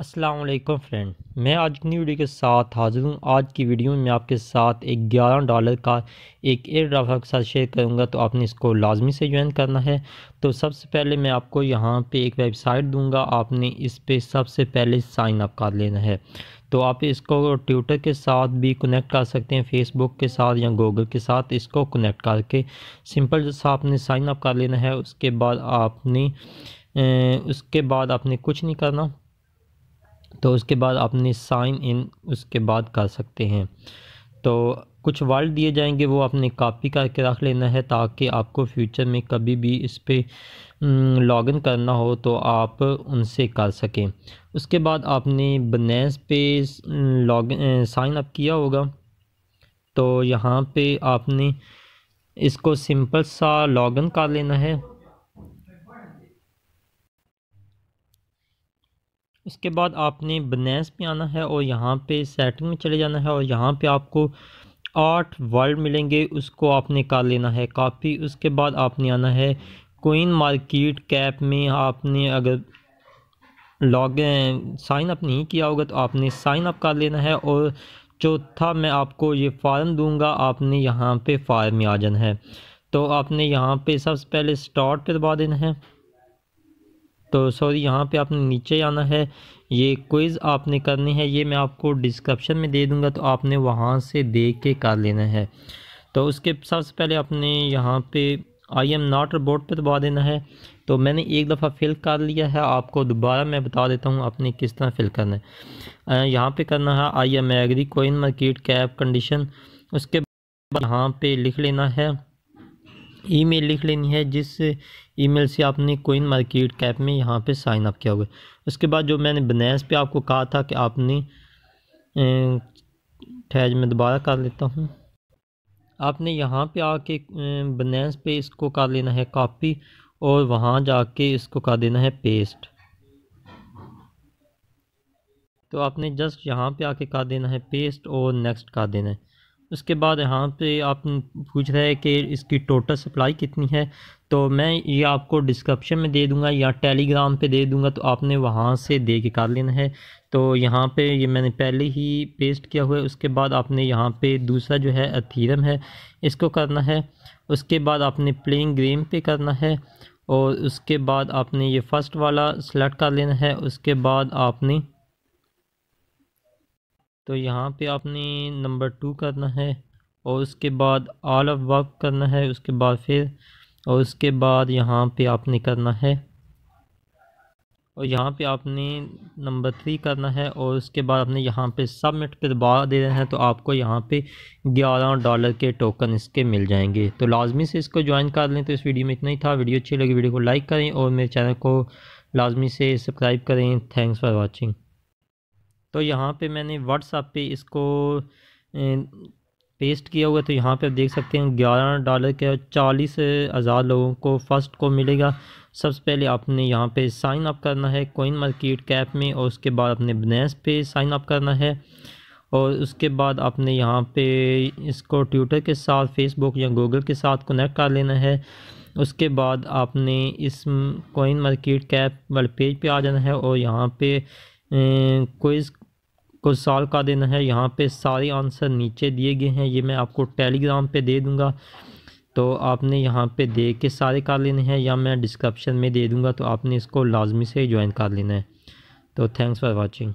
Aslam friend मैं आज की वीडियो के साथ हाजिर हूँ आज की वीडियो में मैं आपके साथ एक ग्यारह डॉलर का एक एयर ड्राफ़र के साथ शेयर करूँगा तो आपने इसको लाजमी से ज्वाइन करना है तो सबसे पहले मैं आपको यहाँ पे एक वेबसाइट दूंगा आपने इस पर सबसे पहले साइन अप कर लेना है तो आप इसको ट्विटर के साथ भी कनेक्ट कर सकते हैं फेसबुक के साथ या गूगल के साथ इसको कनेक्ट करके सिंपल जैसा आपने साइन अप कर लेना है उसके बाद आपने उसके बाद आपने कुछ नहीं करना तो उसके बाद आपने साइन इन उसके बाद कर सकते हैं तो कुछ वर्ड दिए जाएंगे वो आपने कॉपी करके रख लेना है ताकि आपको फ्यूचर में कभी भी इस पर लॉगिन करना हो तो आप उनसे कर सकें उसके बाद आपने बनेस पे लॉग साइन अप किया होगा तो यहाँ पे आपने इसको सिंपल सा लॉगिन कर लेना है उसके बाद आपने बनेस में आना है और यहाँ पे सेटिंग में चले जाना है और यहाँ पे आपको आठ वर्ल्ड मिलेंगे उसको आपने कर लेना है कॉपी उसके बाद आपने आना है कोइन मार्केट कैप में आपने अगर लॉग साइन अप नहीं किया होगा तो आपने साइन अप कर लेना है और चौथा मैं आपको ये फार्म दूंगा आपने यहाँ पे फार्म में आ जाना है तो आपने यहाँ पे सबसे पहले स्टार्ट पे दबा देना है तो सॉरी यहाँ पे आपने नीचे आना है ये क्विज़ आपने करनी है ये मैं आपको डिस्क्रिप्शन में दे दूँगा तो आपने वहाँ से देख के कर लेना है तो उसके सबसे पहले आपने यहाँ पे आई एम नॉट रोबोट पर दबा देना है तो मैंने एक दफ़ा फिल कर लिया है आपको दोबारा मैं बता देता हूँ आपने किस तरह फिल करना है यहाँ पे करना है I am agree coin market cap condition उसके बाद यहाँ पे लिख लेना है ईमेल लिख लेनी है जिस ईमेल से आपने कोइन मार्केट कैप में यहाँ पे साइन अप किया हुआ उसके बाद जो मैंने बनेस पे आपको कहा था कि आपने ठहज में दोबारा कर लेता हूँ आपने यहाँ पे आके बनेस पे इसको कर लेना है कॉपी और वहाँ जाके इसको कर देना है पेस्ट तो आपने जस्ट यहाँ पे आके कर देना है पेस्ट और नेक्स्ट कर देना है उसके बाद यहाँ पे आप पूछ रहे हैं कि इसकी टोटल सप्लाई कितनी है तो मैं ये आपको डिस्क्रिप्शन में दे दूँगा या टेलीग्राम पे दे दूँगा तो आपने वहाँ से दे के कर लेना है तो यहाँ पे ये मैंने पहले ही पेस्ट किया हुआ है उसके बाद आपने यहाँ पे दूसरा जो है अथीरम है इसको करना है उसके बाद आपने प्लेइंग ग्रेम पे करना है और उसके बाद आपने ये फ़र्स्ट वाला सेलेक्ट कर लेना है उसके बाद आपने तो यहाँ पे आपने नंबर टू करना है और उसके बाद ऑल ऑफ वर्क करना है उसके बाद फिर और उसके बाद यहाँ पे आपने करना है और यहाँ पे आपने नंबर थ्री करना है और उसके बाद आपने यहाँ पे सबमिट पर दबा दे रहे हैं तो आपको यहाँ पे ग्यारह डॉलर के टोकन इसके मिल जाएंगे तो लाजमी से इसको ज्वाइन कर लें तो इस वीडियो में इतना ही था वीडियो अच्छी लगी वीडियो को लाइक करें और मेरे चैनल को लाजमी से सब्सक्राइब करें थैंक्स फॉर वॉचिंग तो यहाँ पे मैंने व्हाट्सअप पे इसको पेस्ट किया हुआ तो यहाँ पे आप देख सकते हैं ग्यारह डॉलर के चालीस हज़ार लोगों को फर्स्ट को मिलेगा सबसे पहले आपने यहाँ पे साइन अप करना है कोइन मार्केट कैप में और उसके बाद अपने बनेस पे साइन अप करना है और उसके बाद आपने यहाँ पे इसको ट्विटर के साथ फेसबुक या गूगल के साथ कनेक्ट कर लेना है उसके बाद आपने इस कोइन मार्केट कैप वाले पेज पे आ जाना है और यहाँ पे क्विज़ अं, को सॉल्व कर देना है यहाँ पे सारे आंसर नीचे दिए गए हैं ये मैं आपको टेलीग्राम पे दे दूँगा तो आपने यहाँ पे देख के सारे कर लेने हैं या मैं डिस्क्रिप्शन में दे दूँगा तो आपने इसको लाजमी से ज्वाइन कर लेना है तो थैंक्स फॉर वॉचिंग